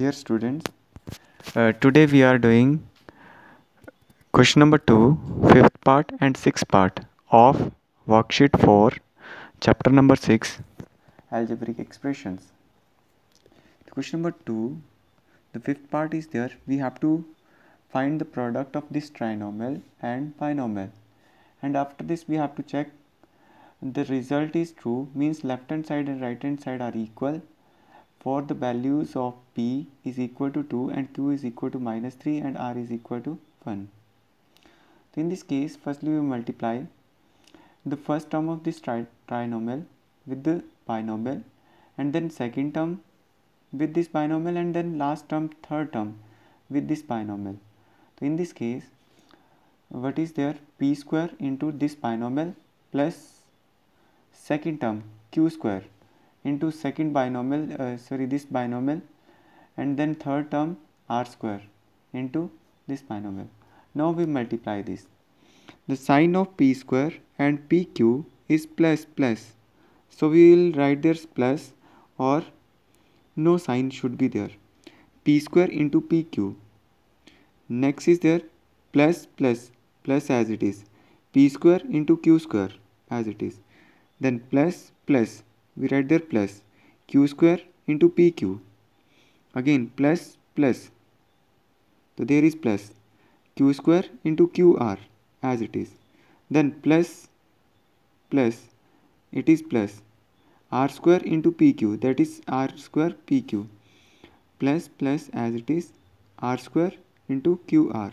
dear students uh, today we are doing question number 2 fifth part and sixth part of worksheet 4 chapter number 6 algebraic expressions question number 2 the fifth part is there we have to find the product of this trinomial and binomial and after this we have to check the result is true means left hand side and right hand side are equal for the values of p is equal to 2 and q is equal to minus 3 and r is equal to 1. So in this case firstly we multiply the first term of this tri trinomial with the binomial and then second term with this binomial and then last term third term with this binomial. So in this case what is there p square into this binomial plus second term q square into second binomial uh, sorry this binomial and then third term r square into this binomial now we multiply this the sign of p square and pq is plus plus so we will write there's plus or no sign should be there p square into pq next is there plus plus plus as it is p square into q square as it is then plus plus we write there plus q square into pq again plus plus so there is plus q square into qr as it is then plus plus it is plus r square into pq that is r square pq plus plus as it is r square into qr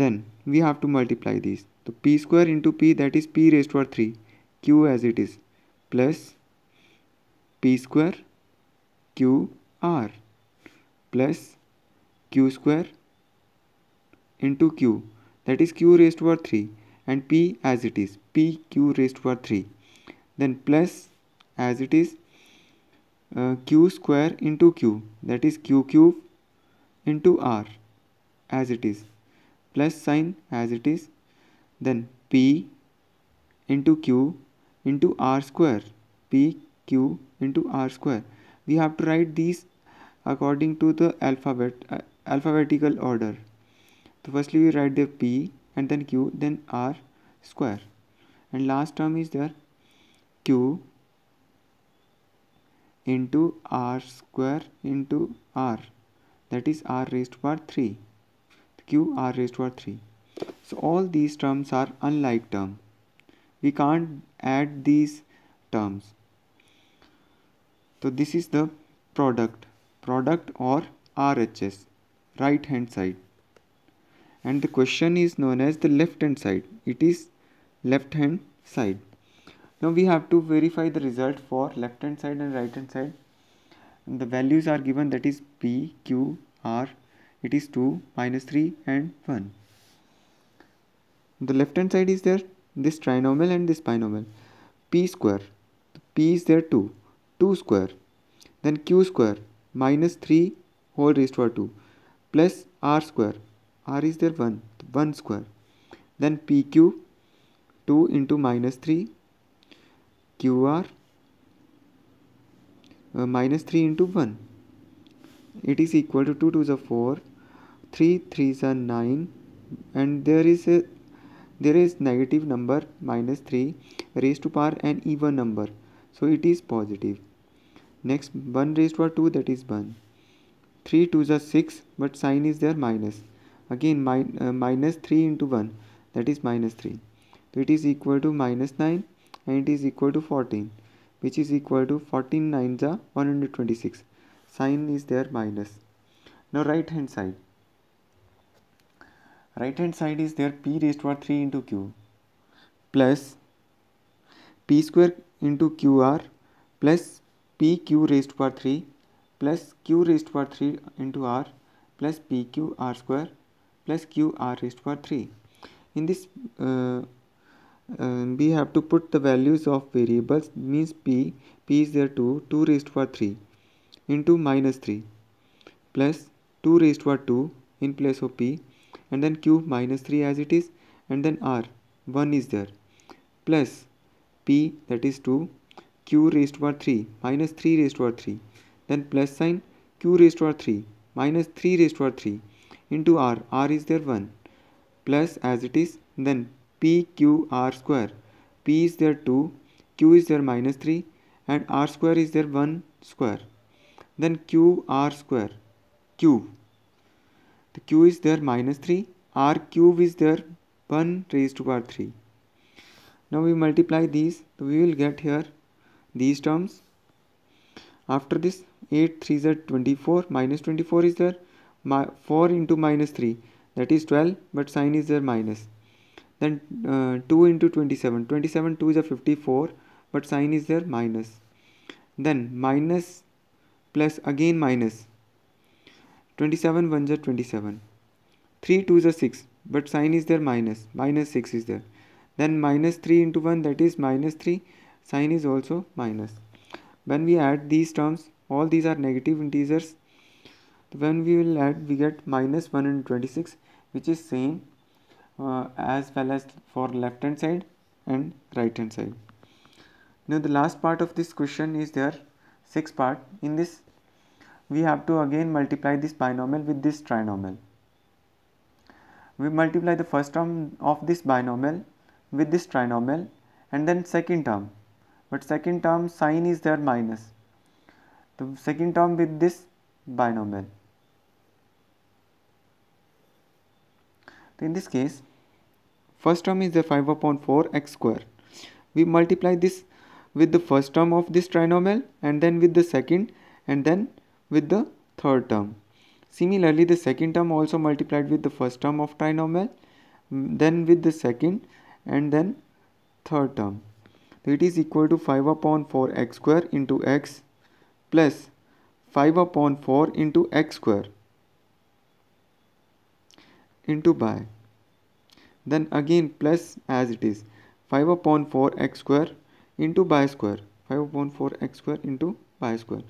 then we have to multiply these so p square into p that is p raised to power 3 q as it is plus p square q r plus q square into q that is q raised to power 3 and p as it is p q raised to power 3 then plus as it is uh, q square into q that is q cube into r as it is plus sign as it is then p into q into r square pq into r square we have to write these according to the alphabet uh, alphabetical order so firstly we write the p and then q then r square and last term is there q into r square into r that is r raised to power 3 q r raised to power 3 so all these terms are unlike term we can't add these terms so this is the product product or RHS right hand side and the question is known as the left hand side it is left hand side now we have to verify the result for left hand side and right hand side and the values are given that is P Q R it is 2 minus 3 and 1 the left hand side is there this trinomial and this binomial p square p is there 2 2 square then q square minus 3 whole raised to 2 plus r square r is there 1 1 square then pq 2 into minus 3 qr uh, minus 3 into 1 it is equal to 2 to the 4 3 3 is 9 and there is a there is negative number minus 3 raised to power an even number so it is positive next 1 raised to power 2 that is 1 3 to the 6 but sign is there minus again min uh, minus 3 into 1 that is minus 3 so it is equal to minus 9 and it is equal to 14 which is equal to 14 9 the 126 sign is there minus now right hand side right hand side is there p raised to power 3 into q plus p square into qr plus pq raised to power 3 plus q raised to power 3 into r plus pq r square plus q r raised to power 3 in this uh, uh, we have to put the values of variables means p p is there 2 2 raised to power 3 into minus 3 plus 2 raised to power 2 in place of p and then cube minus 3 as it is and then r 1 is there plus p that is 2 q raised to power 3 minus 3 raised to power 3 then plus sign q raised to power 3 minus 3 raised to power 3 into r r is there 1 plus as it is then p q r square p is there 2 q is there minus 3 and r square is there 1 square then q r square q the q is there minus 3 r cube is there 1 raised to power 3 now we multiply these so we will get here these terms after this 8 3 is 24 minus 24 is there My, 4 into minus 3 that is 12 but sign is there minus then uh, 2 into 27 27 2 is a 54 but sign is there minus then minus plus again minus 27 1s are 27. 3 2s are 6, but sign is there minus, minus 6 is there. Then minus 3 into 1 that is minus 3, sign is also minus. When we add these terms, all these are negative integers. When we will add, we get minus 126 which is same uh, as well as for left hand side and right hand side. Now the last part of this question is there, sixth part. In this we have to again multiply this binomial with this trinomial. We multiply the first term of this binomial with this trinomial and then second term but second term sine is there minus the second term with this binomial. In this case first term is the 5 upon 4 x square. We multiply this with the first term of this trinomial and then with the second and then with the third term. Similarly, the second term also multiplied with the first term of trinomial, mm, then with the second and then third term. It is equal to 5 upon 4 x square into x plus 5 upon 4 into x square into by. Then again plus as it is 5 upon 4 x square into by square. 5 upon 4 x square into by square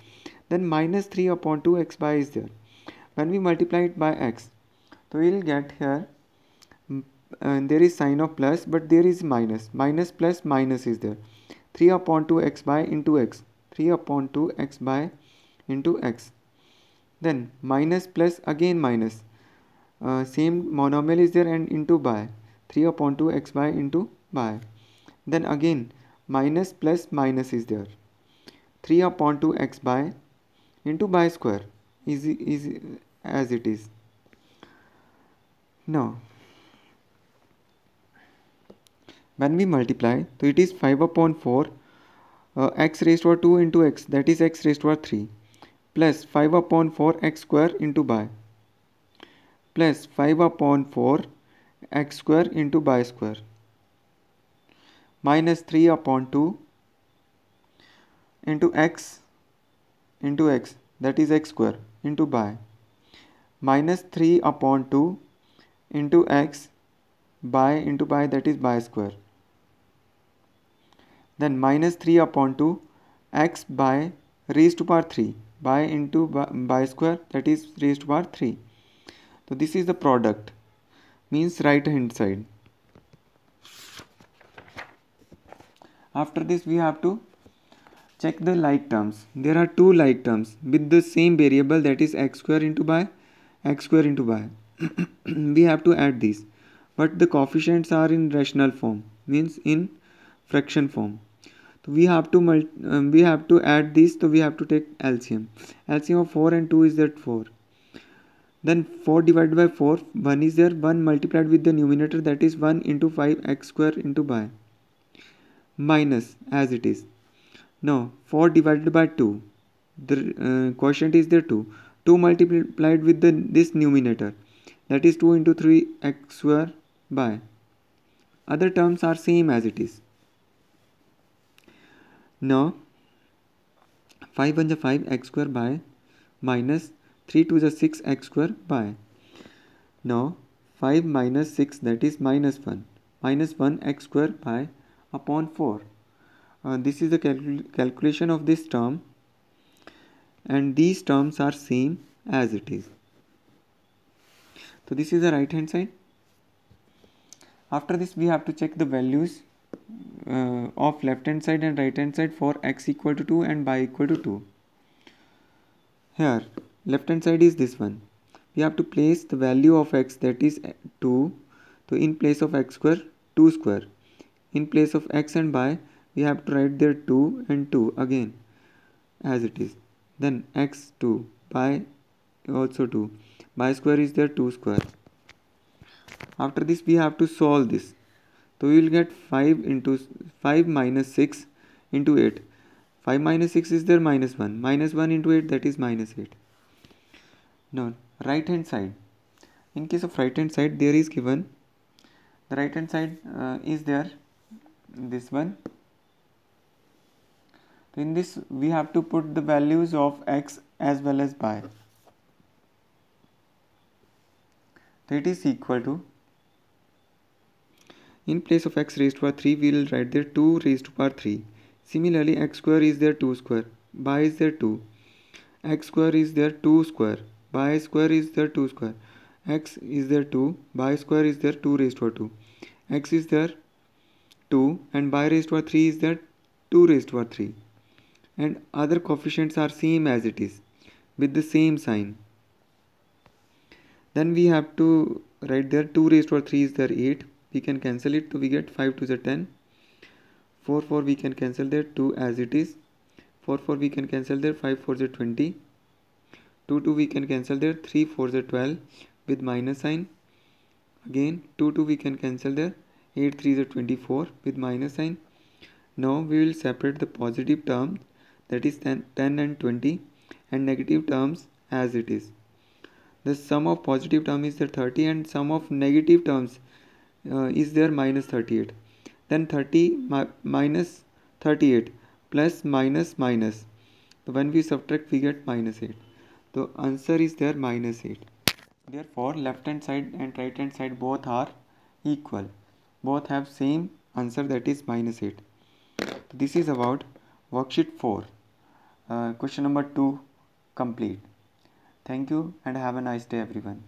then minus 3 upon 2x by is there when we multiply it by x so we'll get here mm, and there is sign of plus but there is minus minus plus minus is there 3 upon 2 x by into x 3 upon 2 x by into x then minus plus again minus uh, same monomial is there and into by 3 upon 2 x by into by then again minus plus minus is there 3 upon 2 x by into by square is, is as it is. Now, when we multiply, so it is 5 upon 4 uh, x raised to 2 into x that is x raised to 3 plus 5 upon 4 x square into by, 5 upon 4 x square into by square minus 3 upon 2 into x into x that is x square into by minus 3 upon 2 into x by into by that is by square then minus 3 upon 2 x by raised to power 3 by into by, by square that is raised to power 3 so this is the product means right hand side after this we have to Check the like terms. There are two like terms with the same variable that is x square into y, x square into y. we have to add these. But the coefficients are in rational form, means in fraction form. So we have to um, we have to add these, so we have to take LCM. LCM of 4 and 2 is that 4. Then 4 divided by 4, 1 is there, 1 multiplied with the numerator that is 1 into 5 x square into y minus as it is now 4 divided by 2, the uh, quotient is there 2. 2 multiplied with the, this numerator that is 2 into 3 x square by. Other terms are same as it is. Now 5 into 5 x square by minus 3 to the 6 x square by. Now 5 minus 6 that is minus 1 minus 1 x square by upon 4 uh, this is the calcul calculation of this term and these terms are same as it is so this is the right hand side after this we have to check the values uh, of left hand side and right hand side for x equal to 2 and y equal to 2 here left hand side is this one we have to place the value of x that is uh, 2 so in place of x square 2 square in place of x and y we have to write there 2 and 2 again as it is then x 2 pi also 2 by square is there 2 square after this we have to solve this so we will get 5 into 5 minus 6 into 8 5 minus 6 is there minus 1 minus 1 into 8 that is minus 8 now right hand side in case of right hand side there is given the right hand side uh, is there this one so in this we have to put the values of x as well as y. it is equal to in place of x raised to power 3 we will write there 2 raised to power 3. Similarly x square is there 2 square, y is there 2. x square is there 2 square, y square is there 2 square. x is there 2, y square is there 2 raised to power 2. x is there 2 and y raised to power 3 is there 2 raised to power 3 and other coefficients are same as it is with the same sign then we have to write there 2 raised to 3 is there 8 we can cancel it so we get 5 to the 10 4 4 we can cancel there 2 as it is 4 4 we can cancel there 5 4 the 20 2 2 we can cancel there 3 4 the 12 with minus sign again 2 2 we can cancel there 8 3 is 24 with minus sign now we will separate the positive term that is 10, and 20 and negative terms as it is. The sum of positive term is the 30 and sum of negative terms uh, is there minus 38. Then 30 mi minus 38 plus minus minus. when we subtract we get minus 8. So answer is there minus 8. Therefore left hand side and right hand side both are equal. Both have same answer that is minus 8. This is about worksheet 4. Uh, question number 2 complete thank you and have a nice day everyone